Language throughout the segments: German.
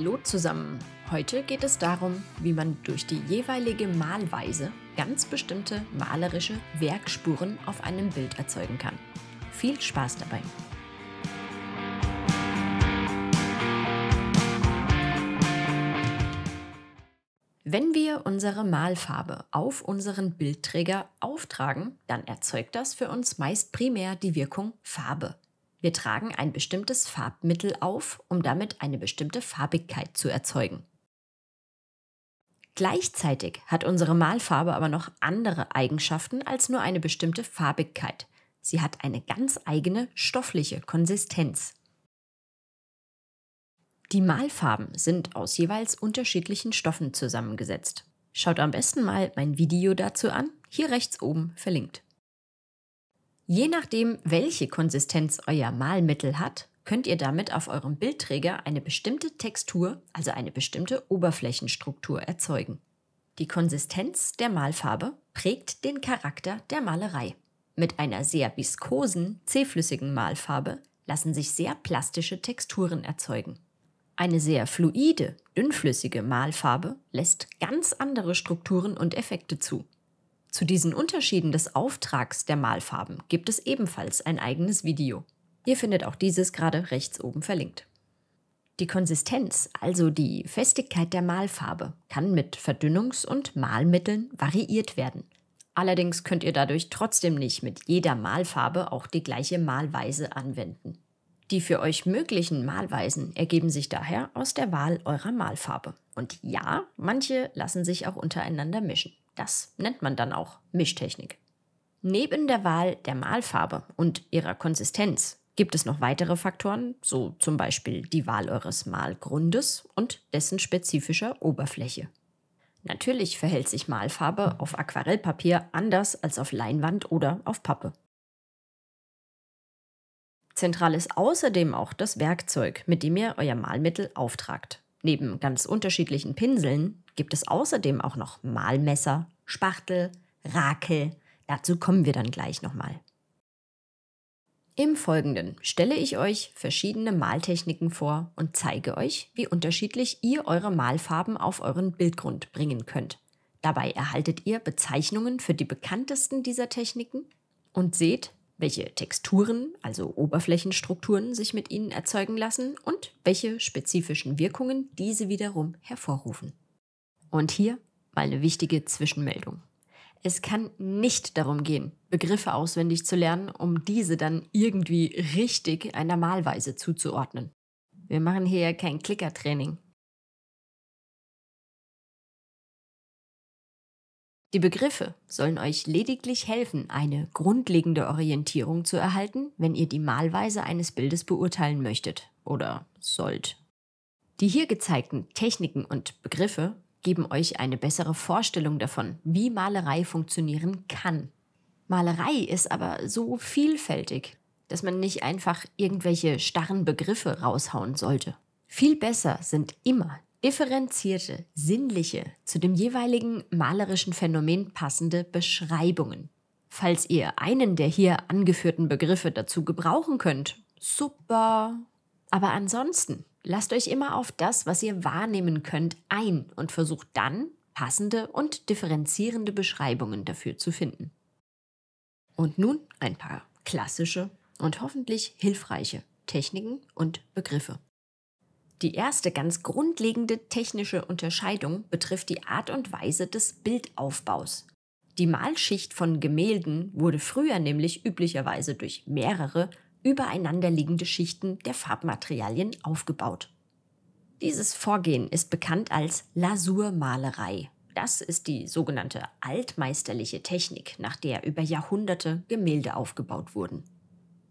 Hallo zusammen! Heute geht es darum, wie man durch die jeweilige Malweise ganz bestimmte malerische Werkspuren auf einem Bild erzeugen kann. Viel Spaß dabei! Wenn wir unsere Malfarbe auf unseren Bildträger auftragen, dann erzeugt das für uns meist primär die Wirkung Farbe, wir tragen ein bestimmtes Farbmittel auf, um damit eine bestimmte Farbigkeit zu erzeugen. Gleichzeitig hat unsere Malfarbe aber noch andere Eigenschaften als nur eine bestimmte Farbigkeit. Sie hat eine ganz eigene stoffliche Konsistenz. Die Malfarben sind aus jeweils unterschiedlichen Stoffen zusammengesetzt. Schaut am besten mal mein Video dazu an, hier rechts oben verlinkt. Je nachdem, welche Konsistenz euer Malmittel hat, könnt ihr damit auf eurem Bildträger eine bestimmte Textur, also eine bestimmte Oberflächenstruktur erzeugen. Die Konsistenz der Malfarbe prägt den Charakter der Malerei. Mit einer sehr viskosen, zähflüssigen Malfarbe lassen sich sehr plastische Texturen erzeugen. Eine sehr fluide, dünnflüssige Malfarbe lässt ganz andere Strukturen und Effekte zu. Zu diesen Unterschieden des Auftrags der Malfarben gibt es ebenfalls ein eigenes Video. Ihr findet auch dieses gerade rechts oben verlinkt. Die Konsistenz, also die Festigkeit der Malfarbe, kann mit Verdünnungs- und Malmitteln variiert werden. Allerdings könnt ihr dadurch trotzdem nicht mit jeder Malfarbe auch die gleiche Malweise anwenden. Die für euch möglichen Malweisen ergeben sich daher aus der Wahl eurer Malfarbe. Und ja, manche lassen sich auch untereinander mischen. Das nennt man dann auch Mischtechnik. Neben der Wahl der Malfarbe und ihrer Konsistenz gibt es noch weitere Faktoren, so zum Beispiel die Wahl eures Malgrundes und dessen spezifischer Oberfläche. Natürlich verhält sich Malfarbe auf Aquarellpapier anders als auf Leinwand oder auf Pappe. Zentral ist außerdem auch das Werkzeug, mit dem ihr euer Malmittel auftragt. Neben ganz unterschiedlichen Pinseln gibt es außerdem auch noch Mahlmesser, Spachtel, Rakel. Dazu kommen wir dann gleich nochmal. Im Folgenden stelle ich euch verschiedene Maltechniken vor und zeige euch, wie unterschiedlich ihr eure Malfarben auf euren Bildgrund bringen könnt. Dabei erhaltet ihr Bezeichnungen für die bekanntesten dieser Techniken und seht, welche Texturen, also Oberflächenstrukturen, sich mit ihnen erzeugen lassen und welche spezifischen Wirkungen diese wiederum hervorrufen. Und hier mal eine wichtige Zwischenmeldung. Es kann nicht darum gehen, Begriffe auswendig zu lernen, um diese dann irgendwie richtig einer Malweise zuzuordnen. Wir machen hier kein Klickertraining. Die Begriffe sollen euch lediglich helfen, eine grundlegende Orientierung zu erhalten, wenn ihr die Malweise eines Bildes beurteilen möchtet oder sollt. Die hier gezeigten Techniken und Begriffe geben euch eine bessere Vorstellung davon, wie Malerei funktionieren kann. Malerei ist aber so vielfältig, dass man nicht einfach irgendwelche starren Begriffe raushauen sollte. Viel besser sind immer differenzierte, sinnliche, zu dem jeweiligen malerischen Phänomen passende Beschreibungen. Falls ihr einen der hier angeführten Begriffe dazu gebrauchen könnt, super. Aber ansonsten Lasst euch immer auf das, was ihr wahrnehmen könnt, ein und versucht dann, passende und differenzierende Beschreibungen dafür zu finden. Und nun ein paar klassische und hoffentlich hilfreiche Techniken und Begriffe. Die erste ganz grundlegende technische Unterscheidung betrifft die Art und Weise des Bildaufbaus. Die Malschicht von Gemälden wurde früher nämlich üblicherweise durch mehrere übereinander liegende Schichten der Farbmaterialien aufgebaut. Dieses Vorgehen ist bekannt als Lasurmalerei. Das ist die sogenannte altmeisterliche Technik, nach der über Jahrhunderte Gemälde aufgebaut wurden.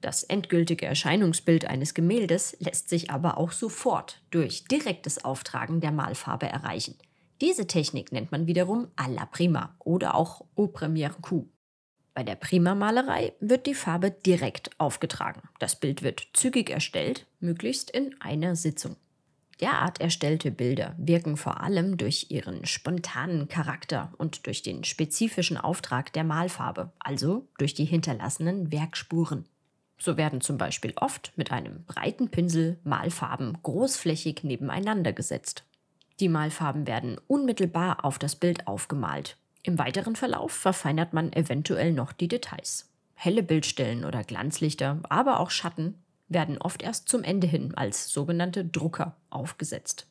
Das endgültige Erscheinungsbild eines Gemäldes lässt sich aber auch sofort durch direktes Auftragen der Malfarbe erreichen. Diese Technik nennt man wiederum à la prima oder auch au premier coup. Bei der Primamalerei wird die Farbe direkt aufgetragen. Das Bild wird zügig erstellt, möglichst in einer Sitzung. Derart erstellte Bilder wirken vor allem durch ihren spontanen Charakter und durch den spezifischen Auftrag der Malfarbe, also durch die hinterlassenen Werkspuren. So werden zum Beispiel oft mit einem breiten Pinsel Malfarben großflächig nebeneinander gesetzt. Die Malfarben werden unmittelbar auf das Bild aufgemalt im weiteren Verlauf verfeinert man eventuell noch die Details. Helle Bildstellen oder Glanzlichter, aber auch Schatten werden oft erst zum Ende hin als sogenannte Drucker aufgesetzt.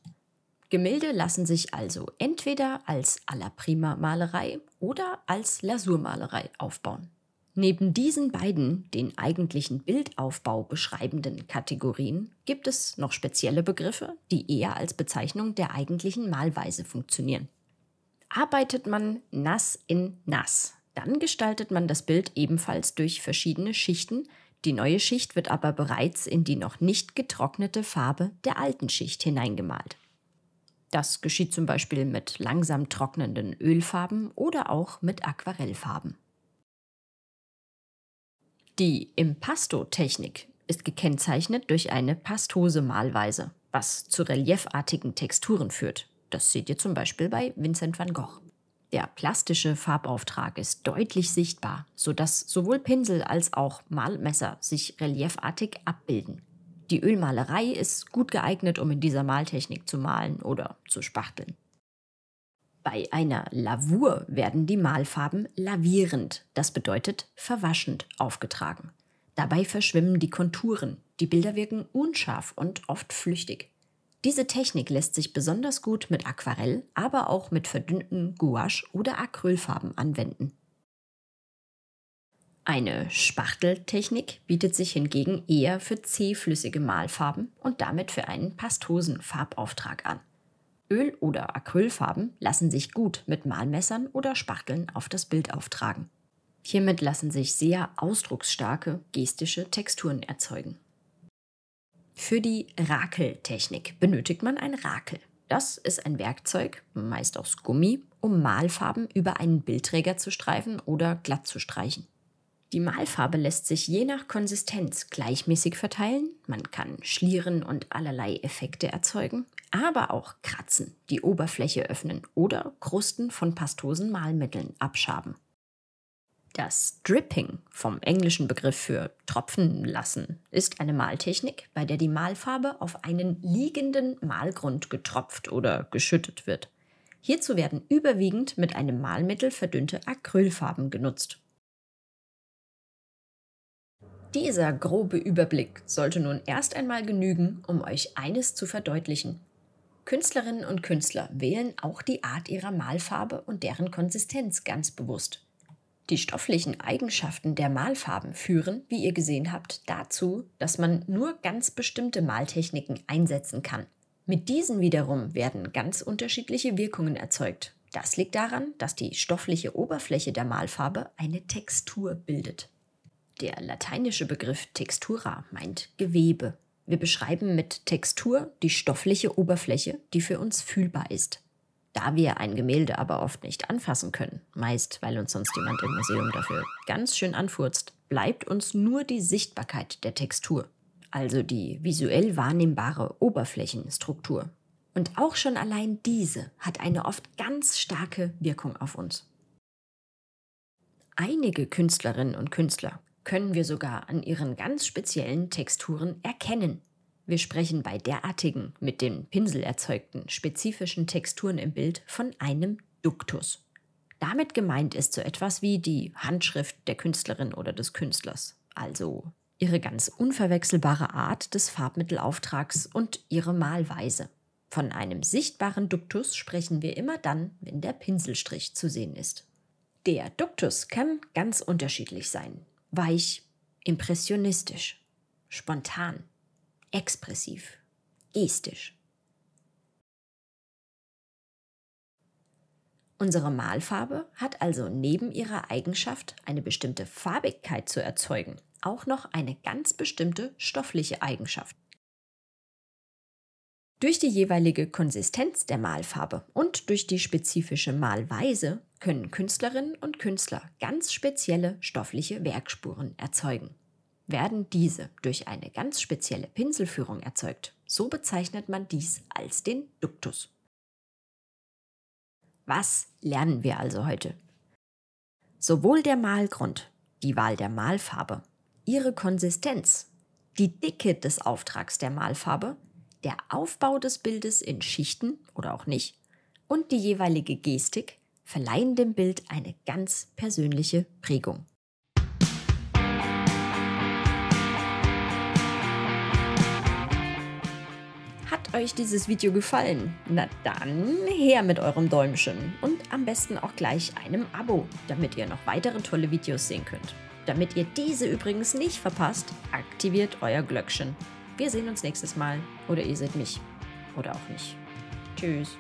Gemälde lassen sich also entweder als à prima Malerei oder als Lasurmalerei aufbauen. Neben diesen beiden, den eigentlichen Bildaufbau beschreibenden Kategorien, gibt es noch spezielle Begriffe, die eher als Bezeichnung der eigentlichen Malweise funktionieren. Arbeitet man nass in nass, dann gestaltet man das Bild ebenfalls durch verschiedene Schichten. Die neue Schicht wird aber bereits in die noch nicht getrocknete Farbe der alten Schicht hineingemalt. Das geschieht zum Beispiel mit langsam trocknenden Ölfarben oder auch mit Aquarellfarben. Die Impasto-Technik ist gekennzeichnet durch eine pastose Malweise, was zu reliefartigen Texturen führt. Das seht ihr zum Beispiel bei Vincent van Gogh. Der plastische Farbauftrag ist deutlich sichtbar, sodass sowohl Pinsel als auch Malmesser sich reliefartig abbilden. Die Ölmalerei ist gut geeignet, um in dieser Maltechnik zu malen oder zu spachteln. Bei einer Lavur werden die Malfarben lavierend, das bedeutet verwaschend, aufgetragen. Dabei verschwimmen die Konturen, die Bilder wirken unscharf und oft flüchtig. Diese Technik lässt sich besonders gut mit Aquarell, aber auch mit verdünnten Gouache oder Acrylfarben anwenden. Eine Spachteltechnik bietet sich hingegen eher für zähflüssige Malfarben und damit für einen pastosen Farbauftrag an. Öl- oder Acrylfarben lassen sich gut mit Malmessern oder Spachteln auf das Bild auftragen. Hiermit lassen sich sehr ausdrucksstarke, gestische Texturen erzeugen. Für die Rakeltechnik benötigt man ein Rakel. Das ist ein Werkzeug, meist aus Gummi, um Malfarben über einen Bildträger zu streifen oder glatt zu streichen. Die Malfarbe lässt sich je nach Konsistenz gleichmäßig verteilen. Man kann schlieren und allerlei Effekte erzeugen, aber auch kratzen, die Oberfläche öffnen oder Krusten von pastosen Malmitteln abschaben. Das Dripping vom englischen Begriff für Tropfen lassen ist eine Maltechnik, bei der die Malfarbe auf einen liegenden Malgrund getropft oder geschüttet wird. Hierzu werden überwiegend mit einem Malmittel verdünnte Acrylfarben genutzt. Dieser grobe Überblick sollte nun erst einmal genügen, um euch eines zu verdeutlichen. Künstlerinnen und Künstler wählen auch die Art ihrer Malfarbe und deren Konsistenz ganz bewusst. Die stofflichen Eigenschaften der Malfarben führen, wie ihr gesehen habt, dazu, dass man nur ganz bestimmte Maltechniken einsetzen kann. Mit diesen wiederum werden ganz unterschiedliche Wirkungen erzeugt. Das liegt daran, dass die stoffliche Oberfläche der Malfarbe eine Textur bildet. Der lateinische Begriff Textura meint Gewebe. Wir beschreiben mit Textur die stoffliche Oberfläche, die für uns fühlbar ist da wir ein Gemälde aber oft nicht anfassen können, meist weil uns sonst jemand im Museum dafür ganz schön anfurzt, bleibt uns nur die Sichtbarkeit der Textur, also die visuell wahrnehmbare Oberflächenstruktur. Und auch schon allein diese hat eine oft ganz starke Wirkung auf uns. Einige Künstlerinnen und Künstler können wir sogar an ihren ganz speziellen Texturen erkennen wir sprechen bei derartigen, mit dem Pinsel erzeugten, spezifischen Texturen im Bild von einem Duktus. Damit gemeint ist so etwas wie die Handschrift der Künstlerin oder des Künstlers, also ihre ganz unverwechselbare Art des Farbmittelauftrags und ihre Malweise. Von einem sichtbaren Duktus sprechen wir immer dann, wenn der Pinselstrich zu sehen ist. Der Duktus kann ganz unterschiedlich sein. Weich, impressionistisch, spontan, expressiv, gestisch. Unsere Malfarbe hat also neben ihrer Eigenschaft, eine bestimmte Farbigkeit zu erzeugen, auch noch eine ganz bestimmte stoffliche Eigenschaft. Durch die jeweilige Konsistenz der Malfarbe und durch die spezifische Malweise können Künstlerinnen und Künstler ganz spezielle stoffliche Werkspuren erzeugen werden diese durch eine ganz spezielle Pinselführung erzeugt. So bezeichnet man dies als den Duktus. Was lernen wir also heute? Sowohl der Malgrund, die Wahl der Malfarbe, ihre Konsistenz, die Dicke des Auftrags der Malfarbe, der Aufbau des Bildes in Schichten oder auch nicht und die jeweilige Gestik verleihen dem Bild eine ganz persönliche Prägung. euch dieses Video gefallen? Na dann her mit eurem Däumchen und am besten auch gleich einem Abo, damit ihr noch weitere tolle Videos sehen könnt. Damit ihr diese übrigens nicht verpasst, aktiviert euer Glöckchen. Wir sehen uns nächstes Mal oder ihr seht mich oder auch nicht. Tschüss.